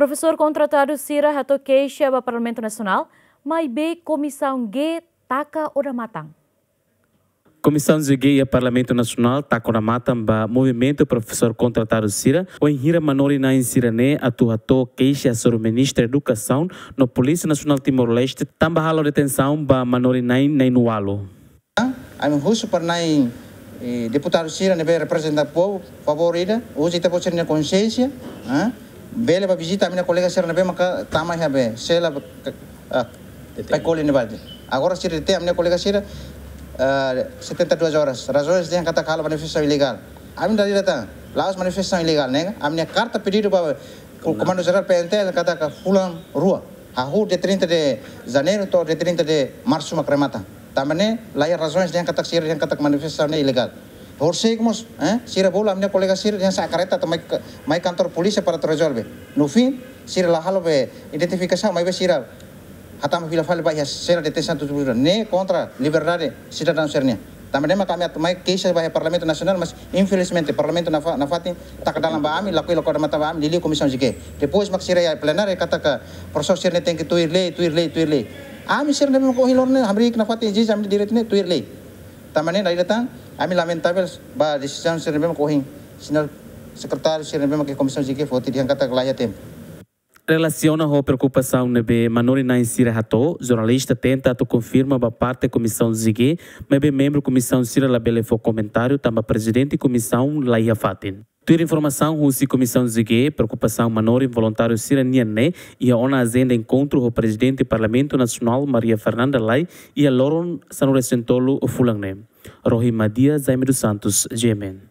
Professor contratado Sira Hato queixa para Parlamento Nacional, mas Maibe Comissão G Taka Ora matam. Comissão Zegueia Parlamento Nacional takora matam ba movimento professor contratado Sira o enhira manori na insirane atu queixa sobre o ministro da Educação no Polícia Nacional Timor-Leste tamba a detenção ba manori na inualo. sou host para o eh, deputado Sira nebe o povo favorita, hoje está por ser na consciência, ah? bele ba visita mina colega ser na be maka tama ya be sela pa cole ne balde agora se rete mina colega ser 72 horas razões de kata kala manifestação e ilegal amin dari data laos manifestação ilegal né amina carta pedido ba comando geral PNTL kata ka fulan rua ahu de 30 de janeiro to de 30 de março makremata tamane layar razões de kata ser yang kata manifestação ilegal और से eh, sira bola बोल kolega कोलेगा yang sa kareta to mai mai kantor polisi ya para resolve no fin sira la halo be identifikasi mai be sira hatam fila fale ba sira de tesan tujuh ne kontra liberdade sira dan sernia também ma kami mai keisa ya, ba ya, parlamento nasional mas infelizmente parlamento nafa nafati tak dalam ba ami lakoi mata ba ami lili komision jike depois mak sira ya plenare kata ka proses sira ne tengki tuir le tuir le tuir le. ami sira ne ko hilorne hamri ik nafati jiz ami diretne tuir le. Taman ini dari datang, lamentável lamentable decisão se sirnebem kohing, senhor secretário sirnebem ke komisão comissão zigue diangkata kelaya tem. Relaciona a preocupação nebe Manori na insira ato jornalista tenta to confirma ba parte comissão Zigue, bem membro comissão Sira Labele fo comentário tamba presidente comissão Laia Fatin. Ter informação, e Comissão Zigue, preocupação menor involuntário Siraniané e a ONU agenda encontro o Presidente do Parlamento Nacional Maria Fernanda Lai e a Loron Sanuracentolo Fulangné. Rohima Dias, Jaime dos Santos, GMN.